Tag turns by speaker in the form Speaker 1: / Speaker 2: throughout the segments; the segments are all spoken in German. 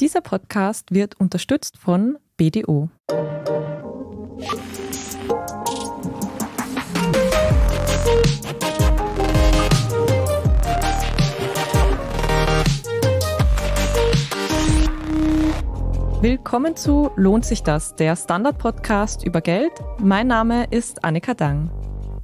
Speaker 1: Dieser Podcast wird unterstützt von BDO. Willkommen zu Lohnt sich das, der Standard-Podcast über Geld. Mein Name ist Annika Dang.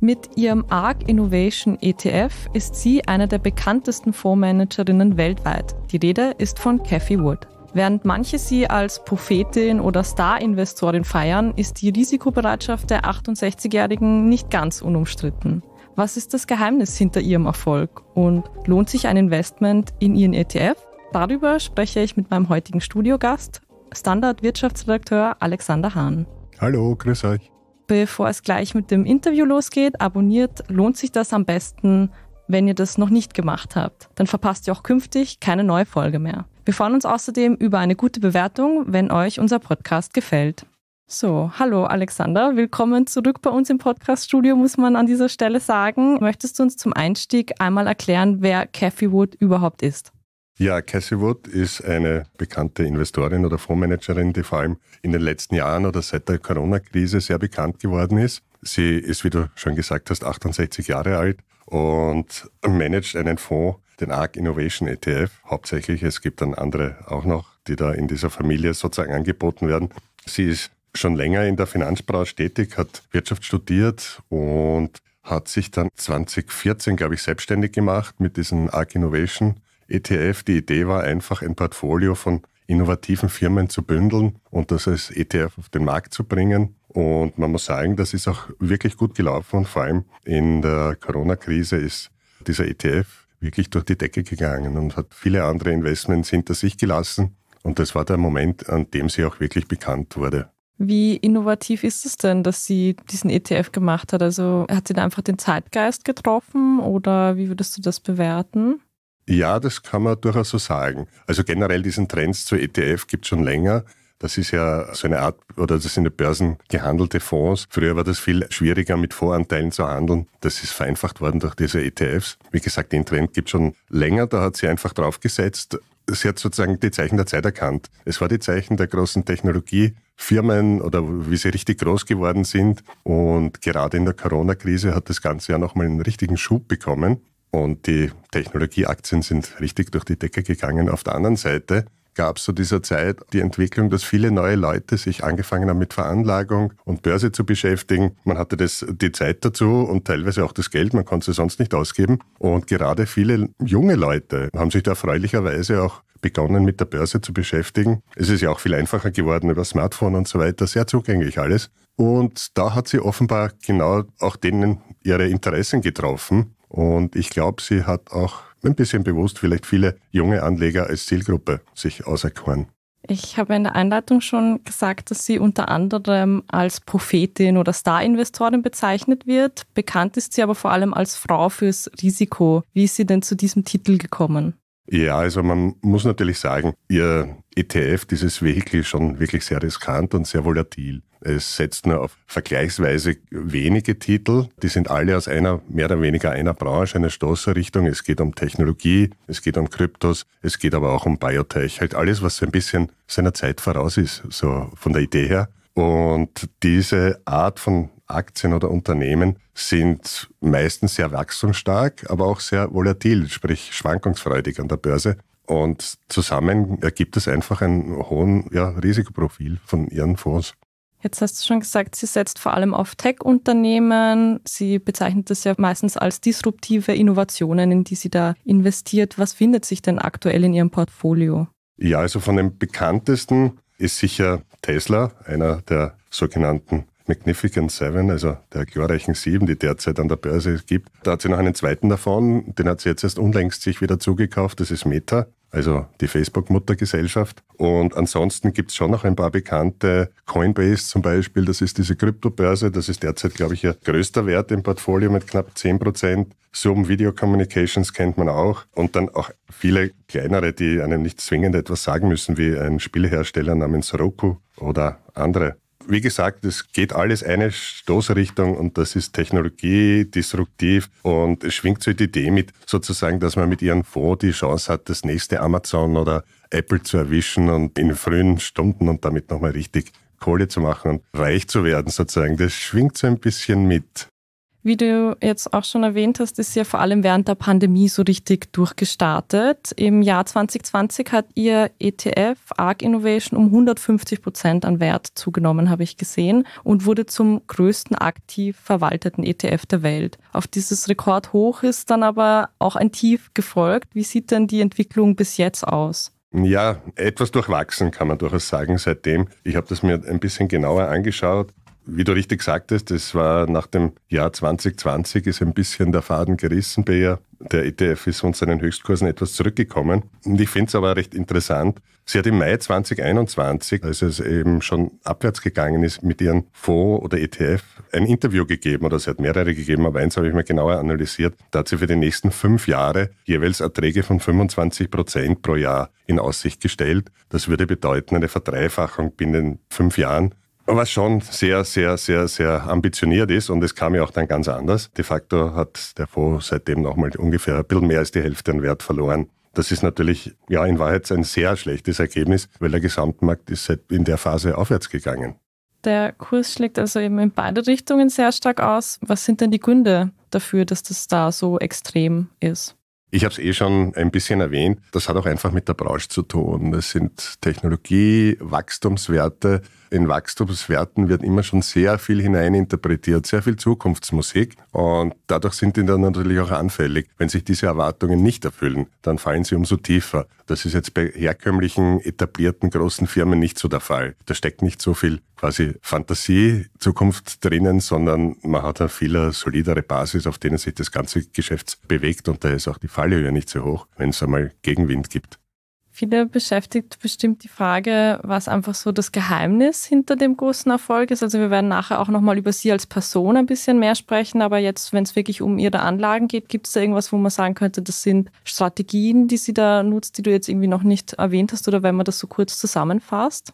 Speaker 1: Mit ihrem ARC Innovation ETF ist sie eine der bekanntesten Fondsmanagerinnen weltweit. Die Rede ist von Cathy Wood. Während manche sie als Prophetin oder Star-Investorin feiern, ist die Risikobereitschaft der 68-Jährigen nicht ganz unumstritten. Was ist das Geheimnis hinter ihrem Erfolg und lohnt sich ein Investment in ihren ETF? Darüber spreche ich mit meinem heutigen Studiogast, Standard-Wirtschaftsredakteur Alexander Hahn.
Speaker 2: Hallo, grüß euch.
Speaker 1: Bevor es gleich mit dem Interview losgeht, abonniert, lohnt sich das am besten, wenn ihr das noch nicht gemacht habt. Dann verpasst ihr auch künftig keine neue Folge mehr. Wir freuen uns außerdem über eine gute Bewertung, wenn euch unser Podcast gefällt. So, hallo Alexander, willkommen zurück bei uns im Podcaststudio, muss man an dieser Stelle sagen. Möchtest du uns zum Einstieg einmal erklären, wer Cathy Wood überhaupt ist?
Speaker 2: Ja, Cassie Wood ist eine bekannte Investorin oder Fondsmanagerin, die vor allem in den letzten Jahren oder seit der Corona-Krise sehr bekannt geworden ist. Sie ist, wie du schon gesagt hast, 68 Jahre alt und managt einen Fonds, den ARC Innovation ETF hauptsächlich. Es gibt dann andere auch noch, die da in dieser Familie sozusagen angeboten werden. Sie ist schon länger in der Finanzbranche tätig, hat Wirtschaft studiert und hat sich dann 2014, glaube ich, selbstständig gemacht mit diesem ARC Innovation ETF. Die Idee war einfach, ein Portfolio von innovativen Firmen zu bündeln und das als ETF auf den Markt zu bringen. Und man muss sagen, das ist auch wirklich gut gelaufen und vor allem in der Corona-Krise ist dieser ETF wirklich durch die Decke gegangen und hat viele andere Investments hinter sich gelassen. Und das war der Moment, an dem sie auch wirklich bekannt wurde.
Speaker 1: Wie innovativ ist es denn, dass sie diesen ETF gemacht hat? Also hat sie da einfach den Zeitgeist getroffen oder wie würdest du das bewerten?
Speaker 2: Ja, das kann man durchaus so sagen. Also generell diesen Trends zu ETF gibt es schon länger. Das ist ja so eine Art, oder das sind ja börsengehandelte Fonds. Früher war das viel schwieriger, mit Voranteilen zu handeln. Das ist vereinfacht worden durch diese ETFs. Wie gesagt, den Trend gibt es schon länger. Da hat sie einfach drauf gesetzt. Sie hat sozusagen die Zeichen der Zeit erkannt. Es war die Zeichen der großen Technologiefirmen oder wie sie richtig groß geworden sind. Und gerade in der Corona-Krise hat das Ganze ja nochmal einen richtigen Schub bekommen und die Technologieaktien sind richtig durch die Decke gegangen. Auf der anderen Seite gab es zu dieser Zeit die Entwicklung, dass viele neue Leute sich angefangen haben mit Veranlagung und Börse zu beschäftigen. Man hatte das, die Zeit dazu und teilweise auch das Geld, man konnte es sonst nicht ausgeben. Und gerade viele junge Leute haben sich da erfreulicherweise auch begonnen mit der Börse zu beschäftigen. Es ist ja auch viel einfacher geworden über Smartphone und so weiter, sehr zugänglich alles. Und da hat sie offenbar genau auch denen ihre Interessen getroffen. Und ich glaube, sie hat auch ein bisschen bewusst vielleicht viele junge Anleger als Zielgruppe sich auserkoren.
Speaker 1: Ich habe in der Einleitung schon gesagt, dass sie unter anderem als Prophetin oder Star-Investorin bezeichnet wird. Bekannt ist sie aber vor allem als Frau fürs Risiko. Wie ist sie denn zu diesem Titel gekommen?
Speaker 2: Ja, also man muss natürlich sagen, Ihr ETF, dieses Vehikel, ist schon wirklich sehr riskant und sehr volatil. Es setzt nur auf vergleichsweise wenige Titel. Die sind alle aus einer, mehr oder weniger einer Branche, einer Stoßrichtung. Es geht um Technologie, es geht um Kryptos, es geht aber auch um Biotech. Halt alles, was so ein bisschen seiner Zeit voraus ist, so von der Idee her. Und diese Art von Aktien oder Unternehmen sind meistens sehr wachstumsstark, aber auch sehr volatil, sprich schwankungsfreudig an der Börse. Und zusammen ergibt es einfach einen hohen ja, Risikoprofil von ihren Fonds.
Speaker 1: Jetzt hast du schon gesagt, sie setzt vor allem auf Tech-Unternehmen. Sie bezeichnet das ja meistens als disruptive Innovationen, in die sie da investiert. Was findet sich denn aktuell in ihrem Portfolio?
Speaker 2: Ja, also von den bekanntesten ist sicher Tesla, einer der sogenannten Magnificent Seven, also der glorreichen Sieben, die derzeit an der Börse gibt. Da hat sie noch einen zweiten davon, den hat sie jetzt erst unlängst sich wieder zugekauft, das ist Meta, also die Facebook-Muttergesellschaft. Und ansonsten gibt es schon noch ein paar bekannte, Coinbase zum Beispiel, das ist diese Kryptobörse, das ist derzeit, glaube ich, ihr größter Wert im Portfolio mit knapp 10 Zoom Video Communications kennt man auch und dann auch viele kleinere, die einem nicht zwingend etwas sagen müssen, wie ein Spielhersteller namens Roku oder andere wie gesagt, es geht alles eine Stoßrichtung und das ist Technologie, disruptiv und es schwingt so die Idee mit, sozusagen, dass man mit ihrem Fonds die Chance hat, das nächste Amazon oder Apple zu erwischen und in frühen Stunden und damit nochmal richtig Kohle zu machen und reich zu werden, sozusagen. Das schwingt so ein bisschen mit.
Speaker 1: Wie du jetzt auch schon erwähnt hast, ist ja vor allem während der Pandemie so richtig durchgestartet. Im Jahr 2020 hat ihr ETF ARC Innovation um 150 Prozent an Wert zugenommen, habe ich gesehen, und wurde zum größten aktiv verwalteten ETF der Welt. Auf dieses Rekordhoch ist dann aber auch ein Tief gefolgt. Wie sieht denn die Entwicklung bis jetzt aus?
Speaker 2: Ja, etwas durchwachsen kann man durchaus sagen seitdem. Ich habe das mir ein bisschen genauer angeschaut. Wie du richtig sagtest, das war nach dem Jahr 2020 ist ein bisschen der Faden gerissen, bei ihr. Der ETF ist von seinen Höchstkursen etwas zurückgekommen. Und ich finde es aber recht interessant. Sie hat im Mai 2021, als es eben schon abwärts gegangen ist mit ihrem Fonds oder ETF, ein Interview gegeben oder sie hat mehrere gegeben, aber eins habe ich mir genauer analysiert. Da hat sie für die nächsten fünf Jahre jeweils Erträge von 25 Prozent pro Jahr in Aussicht gestellt. Das würde bedeuten eine Verdreifachung binnen fünf Jahren was schon sehr, sehr, sehr, sehr ambitioniert ist und es kam ja auch dann ganz anders. De facto hat der Fonds seitdem nochmal ungefähr ein bisschen mehr als die Hälfte an Wert verloren. Das ist natürlich ja in Wahrheit ein sehr schlechtes Ergebnis, weil der Gesamtmarkt ist seit in der Phase aufwärts gegangen.
Speaker 1: Der Kurs schlägt also eben in beide Richtungen sehr stark aus. Was sind denn die Gründe dafür, dass das da so extrem ist?
Speaker 2: Ich habe es eh schon ein bisschen erwähnt. Das hat auch einfach mit der Branche zu tun. Das sind Technologie, Wachstumswerte. In Wachstumswerten wird immer schon sehr viel hineininterpretiert, sehr viel Zukunftsmusik. Und dadurch sind die dann natürlich auch anfällig. Wenn sich diese Erwartungen nicht erfüllen, dann fallen sie umso tiefer. Das ist jetzt bei herkömmlichen, etablierten großen Firmen nicht so der Fall. Da steckt nicht so viel quasi Fantasie Zukunft drinnen, sondern man hat eine viel solidere Basis, auf denen sich das ganze Geschäft bewegt und da ist auch die Fallhöhe nicht so hoch, wenn es einmal Gegenwind gibt.
Speaker 1: Viele beschäftigt bestimmt die Frage, was einfach so das Geheimnis hinter dem großen Erfolg ist. Also wir werden nachher auch nochmal über Sie als Person ein bisschen mehr sprechen, aber jetzt, wenn es wirklich um Ihre Anlagen geht, gibt es da irgendwas, wo man sagen könnte, das sind Strategien, die Sie da nutzt, die du jetzt irgendwie noch nicht erwähnt hast oder wenn man das so kurz zusammenfasst?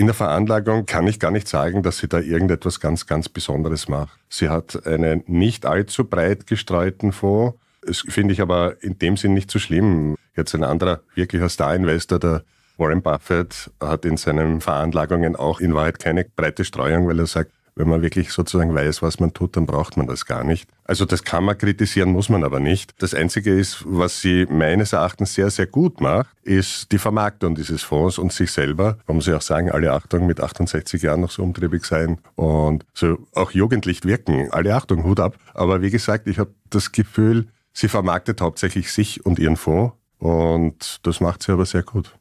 Speaker 2: In der Veranlagung kann ich gar nicht sagen, dass sie da irgendetwas ganz, ganz Besonderes macht. Sie hat einen nicht allzu breit gestreuten Fonds. Das finde ich aber in dem Sinn nicht so schlimm. Jetzt ein anderer wirklicher Star-Investor, der Warren Buffett, hat in seinen Veranlagungen auch in Wahrheit keine breite Streuung, weil er sagt, wenn man wirklich sozusagen weiß, was man tut, dann braucht man das gar nicht. Also das kann man kritisieren, muss man aber nicht. Das Einzige ist, was sie meines Erachtens sehr, sehr gut macht, ist die Vermarktung dieses Fonds und sich selber. Man muss ja auch sagen, alle Achtung, mit 68 Jahren noch so umtriebig sein und so auch jugendlich wirken. Alle Achtung, Hut ab. Aber wie gesagt, ich habe das Gefühl, sie vermarktet hauptsächlich sich und ihren Fonds und das macht sie aber sehr gut.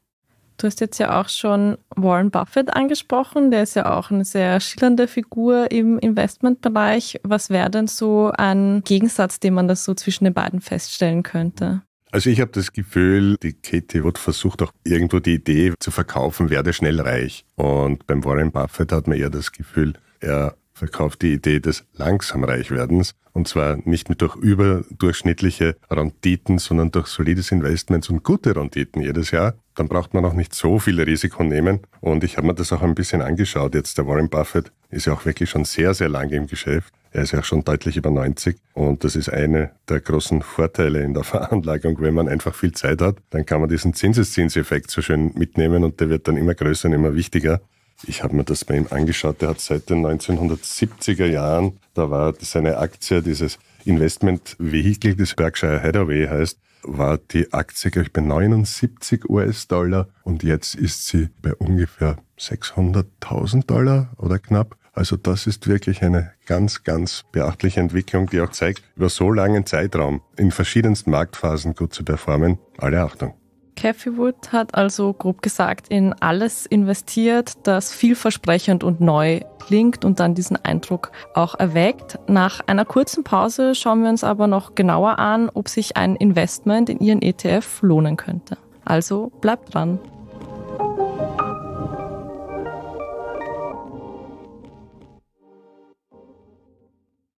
Speaker 1: Du hast jetzt ja auch schon Warren Buffett angesprochen, der ist ja auch eine sehr schillernde Figur im Investmentbereich. Was wäre denn so ein Gegensatz, den man das so zwischen den beiden feststellen könnte?
Speaker 2: Also ich habe das Gefühl, die Katie Wood versucht auch irgendwo die Idee zu verkaufen, werde schnell reich. Und beim Warren Buffett hat man eher das Gefühl, er verkauft die Idee des langsam Reichwerdens und zwar nicht mit durch überdurchschnittliche Renditen, sondern durch solides Investments und gute Renditen jedes Jahr. Dann braucht man auch nicht so viele Risiko nehmen. Und ich habe mir das auch ein bisschen angeschaut. Jetzt der Warren Buffett ist ja auch wirklich schon sehr, sehr lange im Geschäft. Er ist ja auch schon deutlich über 90 und das ist einer der großen Vorteile in der Veranlagung. Wenn man einfach viel Zeit hat, dann kann man diesen Zinseszinseffekt so schön mitnehmen und der wird dann immer größer und immer wichtiger. Ich habe mir das bei ihm angeschaut, der hat seit den 1970er Jahren, da war seine Aktie, dieses Investment-Vehikel, das Berkshire Hathaway heißt, war die Aktie, gleich bei 79 US-Dollar und jetzt ist sie bei ungefähr 600.000 Dollar oder knapp. Also das ist wirklich eine ganz, ganz beachtliche Entwicklung, die auch zeigt, über so langen Zeitraum in verschiedensten Marktphasen gut zu performen. Alle Achtung.
Speaker 1: Cathy Wood hat also grob gesagt in alles investiert, das vielversprechend und neu klingt und dann diesen Eindruck auch erweckt. Nach einer kurzen Pause schauen wir uns aber noch genauer an, ob sich ein Investment in ihren ETF lohnen könnte. Also bleibt dran.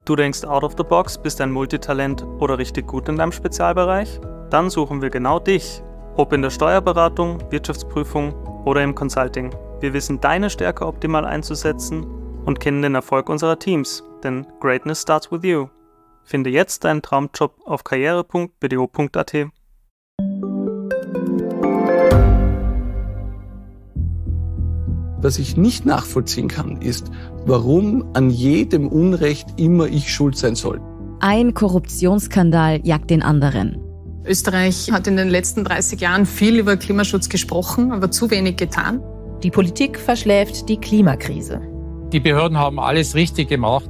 Speaker 1: Du denkst out of the box, bist ein Multitalent oder richtig gut in deinem Spezialbereich? Dann suchen wir genau dich ob in der Steuerberatung, Wirtschaftsprüfung oder im Consulting. Wir wissen deine Stärke optimal einzusetzen und kennen den Erfolg unserer Teams, denn Greatness starts with you. Finde jetzt deinen Traumjob auf karriere.bdo.at.
Speaker 2: Was ich nicht nachvollziehen kann, ist, warum an jedem Unrecht immer ich schuld sein soll.
Speaker 1: Ein Korruptionsskandal jagt den anderen. Österreich hat in den letzten 30 Jahren viel über Klimaschutz gesprochen, aber zu wenig getan. Die Politik verschläft die Klimakrise.
Speaker 2: Die Behörden haben alles richtig gemacht.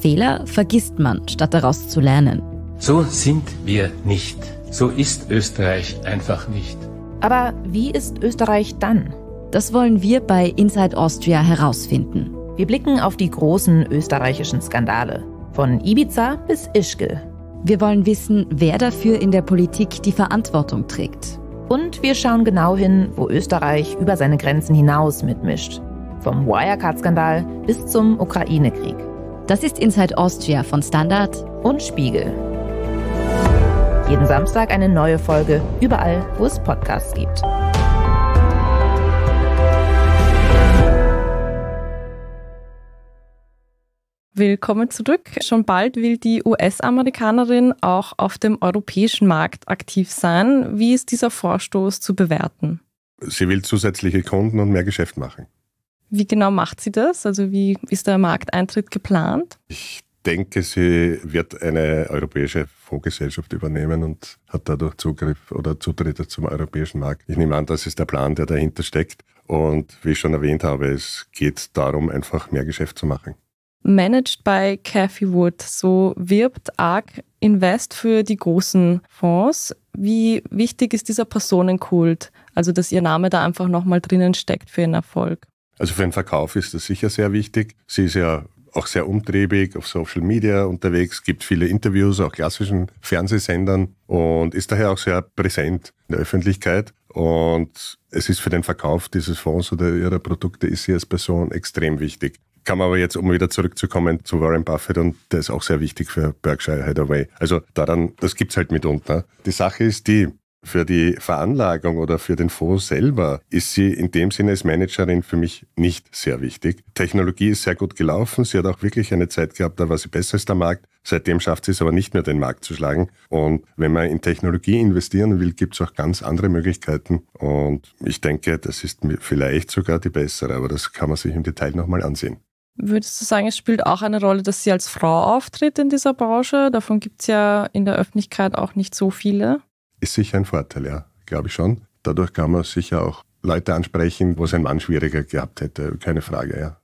Speaker 1: Fehler vergisst man, statt daraus zu lernen.
Speaker 2: So sind wir nicht. So ist Österreich einfach nicht.
Speaker 1: Aber wie ist Österreich dann? Das wollen wir bei Inside Austria herausfinden. Wir blicken auf die großen österreichischen Skandale. Von Ibiza bis Ischgl, wir wollen wissen, wer dafür in der Politik die Verantwortung trägt. Und wir schauen genau hin, wo Österreich über seine Grenzen hinaus mitmischt. Vom Wirecard-Skandal bis zum Ukraine-Krieg. Das ist Inside Austria von Standard und Spiegel. Jeden Samstag eine neue Folge, überall, wo es Podcasts gibt. Willkommen zurück. Schon bald will die US-Amerikanerin auch auf dem europäischen Markt aktiv sein. Wie ist dieser Vorstoß zu bewerten?
Speaker 2: Sie will zusätzliche Kunden und mehr Geschäft machen.
Speaker 1: Wie genau macht sie das? Also wie ist der Markteintritt geplant? Ich
Speaker 2: denke, sie wird eine europäische Fondsgesellschaft übernehmen und hat dadurch Zugriff oder Zutritt zum europäischen Markt. Ich nehme an, das ist der Plan, der dahinter steckt. Und wie ich schon erwähnt habe, es geht darum, einfach mehr Geschäft zu machen.
Speaker 1: Managed by Cathy Wood, so wirbt ARK Invest für die großen Fonds. Wie wichtig ist dieser Personenkult? Also, dass Ihr Name da einfach nochmal drinnen steckt für Ihren Erfolg.
Speaker 2: Also für den Verkauf ist das sicher sehr wichtig. Sie ist ja auch sehr umtriebig auf Social Media unterwegs, gibt viele Interviews, auch klassischen Fernsehsendern und ist daher auch sehr präsent in der Öffentlichkeit. Und es ist für den Verkauf dieses Fonds oder ihrer Produkte ist sie als Person extrem wichtig. Kann man aber jetzt, um wieder zurückzukommen zu Warren Buffett und der ist auch sehr wichtig für Berkshire Hathaway. Also daran, das gibt es halt mitunter. Ne? Die Sache ist die, für die Veranlagung oder für den Fonds selber ist sie in dem Sinne als Managerin für mich nicht sehr wichtig. Technologie ist sehr gut gelaufen. Sie hat auch wirklich eine Zeit gehabt, da war sie besser als der Markt. Seitdem schafft sie es aber nicht mehr, den Markt zu schlagen. Und wenn man in Technologie investieren will, gibt es auch ganz andere Möglichkeiten. Und ich denke, das ist vielleicht sogar die bessere, aber das kann man sich im Detail nochmal ansehen.
Speaker 1: Würdest du sagen, es spielt auch eine Rolle, dass sie als Frau auftritt in dieser Branche? Davon gibt es ja in der Öffentlichkeit auch nicht so viele.
Speaker 2: Ist sicher ein Vorteil, ja, glaube ich schon. Dadurch kann man sicher auch Leute ansprechen, wo es ein Mann schwieriger gehabt hätte, keine Frage, ja.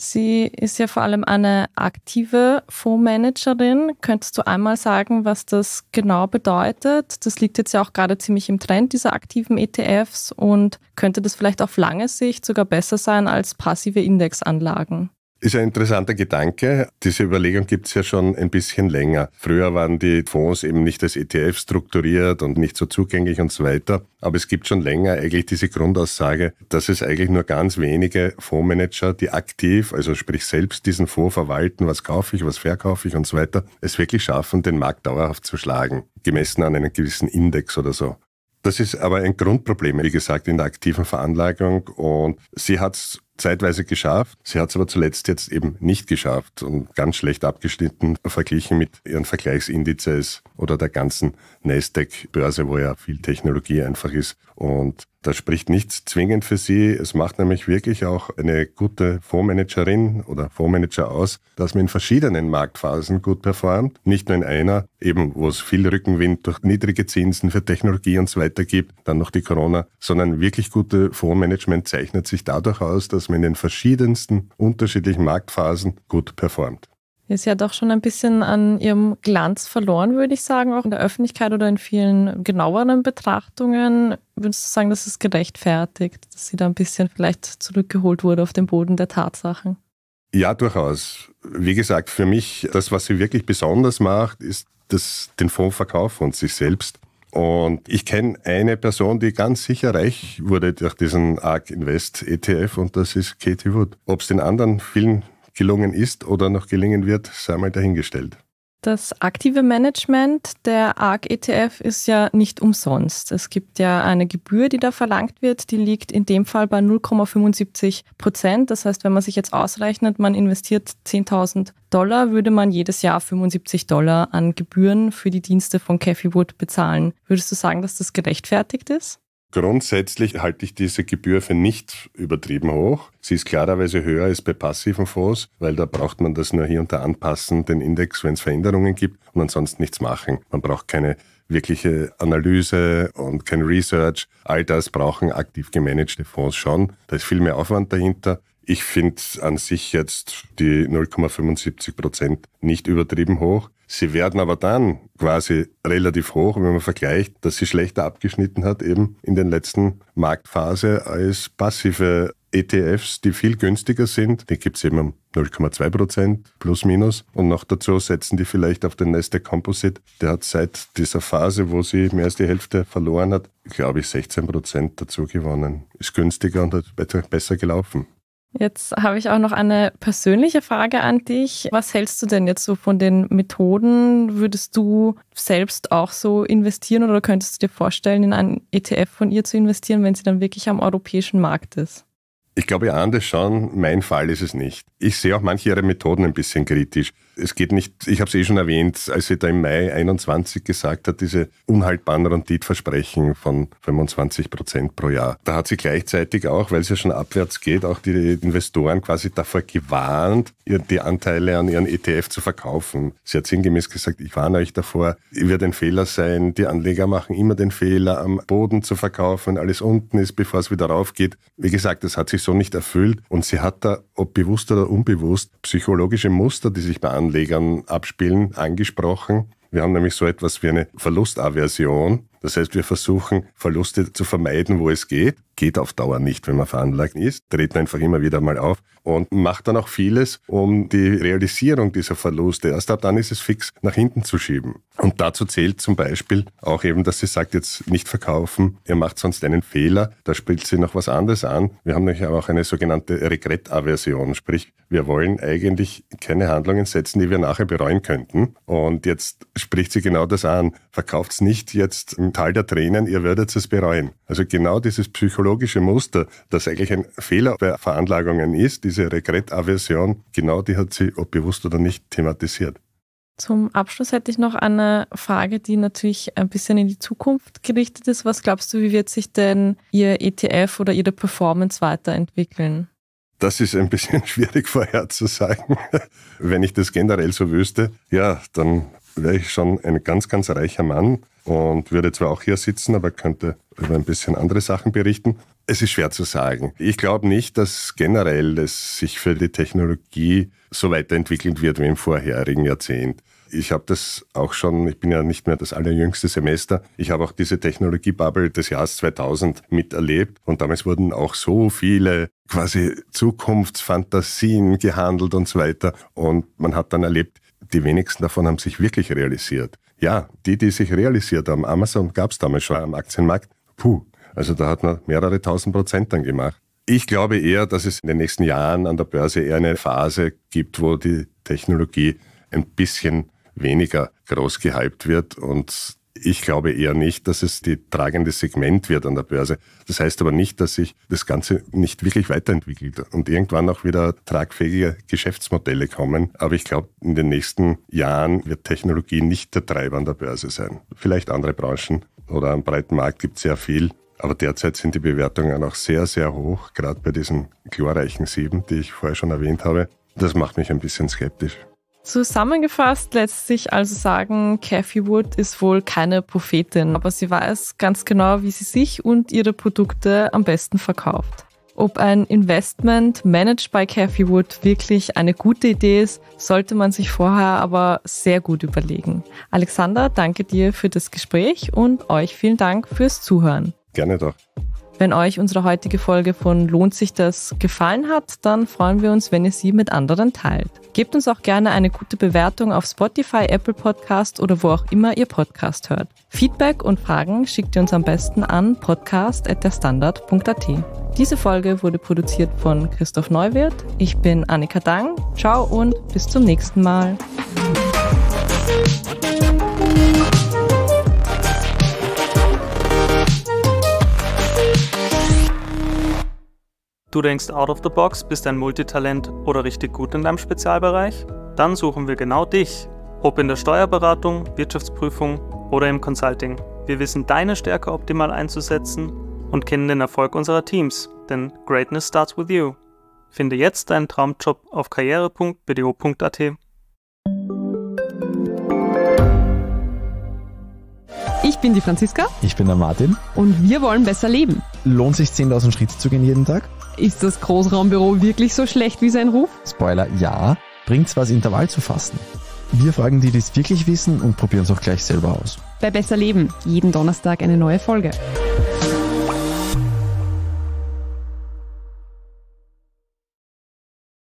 Speaker 1: Sie ist ja vor allem eine aktive Fondsmanagerin. Könntest du einmal sagen, was das genau bedeutet? Das liegt jetzt ja auch gerade ziemlich im Trend dieser aktiven ETFs und könnte das vielleicht auf lange Sicht sogar besser sein als passive Indexanlagen?
Speaker 2: Ist ein interessanter Gedanke. Diese Überlegung gibt es ja schon ein bisschen länger. Früher waren die Fonds eben nicht als ETF strukturiert und nicht so zugänglich und so weiter. Aber es gibt schon länger eigentlich diese Grundaussage, dass es eigentlich nur ganz wenige Fondsmanager, die aktiv, also sprich selbst diesen Fonds verwalten, was kaufe ich, was verkaufe ich und so weiter, es wirklich schaffen, den Markt dauerhaft zu schlagen, gemessen an einem gewissen Index oder so. Das ist aber ein Grundproblem, wie gesagt, in der aktiven Veranlagung. Und sie hat es zeitweise geschafft. Sie hat es aber zuletzt jetzt eben nicht geschafft und ganz schlecht abgeschnitten, verglichen mit ihren Vergleichsindizes oder der ganzen Nasdaq-Börse, wo ja viel Technologie einfach ist. Und das spricht nichts zwingend für Sie. Es macht nämlich wirklich auch eine gute Fondsmanagerin oder Fondsmanager aus, dass man in verschiedenen Marktphasen gut performt. Nicht nur in einer, eben wo es viel Rückenwind durch niedrige Zinsen für Technologie und so weiter gibt, dann noch die Corona, sondern wirklich gute Fondsmanagement zeichnet sich dadurch aus, dass man in den verschiedensten unterschiedlichen Marktphasen gut performt.
Speaker 1: Ist ja doch schon ein bisschen an ihrem Glanz verloren, würde ich sagen, auch in der Öffentlichkeit oder in vielen genaueren Betrachtungen. Würdest du sagen, das ist gerechtfertigt, dass sie da ein bisschen vielleicht zurückgeholt wurde auf den Boden der Tatsachen?
Speaker 2: Ja, durchaus. Wie gesagt, für mich, das, was sie wirklich besonders macht, ist das, den Fondsverkauf und sich selbst. Und ich kenne eine Person, die ganz sicher reich wurde durch diesen ARK Invest ETF und das ist Katie Wood. Ob es den anderen vielen gelungen ist oder noch gelingen wird, sei mal dahingestellt.
Speaker 1: Das aktive Management der ARC-ETF ist ja nicht umsonst. Es gibt ja eine Gebühr, die da verlangt wird. Die liegt in dem Fall bei 0,75 Prozent. Das heißt, wenn man sich jetzt ausrechnet, man investiert 10.000 Dollar, würde man jedes Jahr 75 Dollar an Gebühren für die Dienste von Cathy Wood bezahlen. Würdest du sagen, dass das gerechtfertigt ist?
Speaker 2: Grundsätzlich halte ich diese Gebühr für nicht übertrieben hoch. Sie ist klarerweise höher als bei passiven Fonds, weil da braucht man das nur hier und da anpassen, den Index, wenn es Veränderungen gibt und ansonsten nichts machen. Man braucht keine wirkliche Analyse und kein Research. All das brauchen aktiv gemanagte Fonds schon. Da ist viel mehr Aufwand dahinter. Ich finde an sich jetzt die 0,75 Prozent nicht übertrieben hoch. Sie werden aber dann quasi relativ hoch, wenn man vergleicht, dass sie schlechter abgeschnitten hat eben in den letzten Marktphase als passive ETFs, die viel günstiger sind. Die gibt es eben um 0,2 Prozent plus minus. Und noch dazu setzen die vielleicht auf den Nasdaq Composite. Der hat seit dieser Phase, wo sie mehr als die Hälfte verloren hat, glaube ich, 16 Prozent dazu gewonnen. Ist günstiger und hat besser gelaufen.
Speaker 1: Jetzt habe ich auch noch eine persönliche Frage an dich. Was hältst du denn jetzt so von den Methoden? Würdest du selbst auch so investieren oder könntest du dir vorstellen, in einen ETF von ihr zu investieren, wenn sie dann wirklich am europäischen Markt ist?
Speaker 2: Ich glaube, anders schon, mein Fall ist es nicht. Ich sehe auch manche ihrer Methoden ein bisschen kritisch. Es geht nicht, ich habe es eh schon erwähnt, als sie da im Mai 21 gesagt hat, diese unhaltbaren Renditversprechen von 25 Prozent pro Jahr. Da hat sie gleichzeitig auch, weil es ja schon abwärts geht, auch die Investoren quasi davor gewarnt, die Anteile an ihren ETF zu verkaufen. Sie hat sinngemäß gesagt, ich warne euch davor, wird ein Fehler sein, die Anleger machen immer den Fehler, am Boden zu verkaufen, alles unten ist, bevor es wieder rauf geht. Wie gesagt, das hat sich so so nicht erfüllt. Und sie hat da, ob bewusst oder unbewusst, psychologische Muster, die sich bei Anlegern abspielen, angesprochen. Wir haben nämlich so etwas wie eine Verlustaversion. Das heißt, wir versuchen, Verluste zu vermeiden, wo es geht. Geht auf Dauer nicht, wenn man veranlagt ist. Treten einfach immer wieder mal auf und macht dann auch vieles, um die Realisierung dieser Verluste, erst ab dann ist es fix, nach hinten zu schieben. Und dazu zählt zum Beispiel auch eben, dass sie sagt, jetzt nicht verkaufen, ihr macht sonst einen Fehler, da spielt sie noch was anderes an. Wir haben nämlich auch eine sogenannte Regrettaversion. sprich, wir wollen eigentlich keine Handlungen setzen, die wir nachher bereuen könnten. Und jetzt spricht sie genau das an. Verkauft es nicht jetzt im Tal der Tränen, ihr werdet es bereuen. Also genau dieses psychologische Muster, das eigentlich ein Fehler bei Veranlagungen ist, diese Regretaversion, genau die hat sie, ob bewusst oder nicht, thematisiert.
Speaker 1: Zum Abschluss hätte ich noch eine Frage, die natürlich ein bisschen in die Zukunft gerichtet ist. Was glaubst du, wie wird sich denn Ihr ETF oder Ihre Performance weiterentwickeln?
Speaker 2: Das ist ein bisschen schwierig vorherzusagen. Wenn ich das generell so wüsste, ja, dann wäre ich schon ein ganz, ganz reicher Mann und würde zwar auch hier sitzen, aber könnte über ein bisschen andere Sachen berichten. Es ist schwer zu sagen. Ich glaube nicht, dass generell es sich für die Technologie so weiterentwickeln wird wie im vorherigen Jahrzehnt. Ich habe das auch schon, ich bin ja nicht mehr das allerjüngste Semester, ich habe auch diese Technologiebubble des Jahres 2000 miterlebt und damals wurden auch so viele quasi Zukunftsfantasien gehandelt und so weiter und man hat dann erlebt, die wenigsten davon haben sich wirklich realisiert. Ja, die, die sich realisiert haben, Amazon gab es damals schon am Aktienmarkt, puh, also da hat man mehrere tausend Prozent dann gemacht. Ich glaube eher, dass es in den nächsten Jahren an der Börse eher eine Phase gibt, wo die Technologie ein bisschen weniger groß gehypt wird und ich glaube eher nicht, dass es die tragende Segment wird an der Börse. Das heißt aber nicht, dass sich das Ganze nicht wirklich weiterentwickelt und irgendwann auch wieder tragfähige Geschäftsmodelle kommen. Aber ich glaube, in den nächsten Jahren wird Technologie nicht der Treiber an der Börse sein. Vielleicht andere Branchen oder am breiten Markt gibt es sehr viel. Aber derzeit sind die Bewertungen auch sehr, sehr hoch, gerade bei diesen glorreichen Sieben, die ich vorher schon erwähnt habe. Das macht mich ein bisschen skeptisch.
Speaker 1: Zusammengefasst lässt sich also sagen, Kathy Wood ist wohl keine Prophetin, aber sie weiß ganz genau, wie sie sich und ihre Produkte am besten verkauft. Ob ein Investment managed by Kathy Wood wirklich eine gute Idee ist, sollte man sich vorher aber sehr gut überlegen. Alexander, danke dir für das Gespräch und euch vielen Dank fürs Zuhören. Gerne doch. Wenn euch unsere heutige Folge von Lohnt sich das gefallen hat, dann freuen wir uns, wenn ihr sie mit anderen teilt. Gebt uns auch gerne eine gute Bewertung auf Spotify, Apple Podcast oder wo auch immer ihr Podcast hört. Feedback und Fragen schickt ihr uns am besten an podcast.derstandard.at. Diese Folge wurde produziert von Christoph Neuwirth. Ich bin Annika Dang. Ciao und bis zum nächsten Mal. Du denkst out of the box, bist ein Multitalent oder richtig gut in deinem Spezialbereich? Dann suchen wir genau dich. Ob in der Steuerberatung, Wirtschaftsprüfung oder im Consulting. Wir wissen deine Stärke optimal einzusetzen und kennen den Erfolg unserer Teams, denn Greatness starts with you. Finde jetzt deinen Traumjob auf karriere.bdo.at. Ich bin die Franziska.
Speaker 2: Ich bin der Martin.
Speaker 1: Und wir wollen besser leben.
Speaker 2: Lohnt sich 10.000 Schritte zu gehen jeden Tag?
Speaker 1: Ist das Großraumbüro wirklich so schlecht wie sein Ruf? Spoiler, ja. Bringt's was, Intervall zu fassen? Wir fragen
Speaker 2: die, die es wirklich wissen und probieren es auch gleich selber aus.
Speaker 1: Bei Besser Leben, jeden Donnerstag eine neue Folge.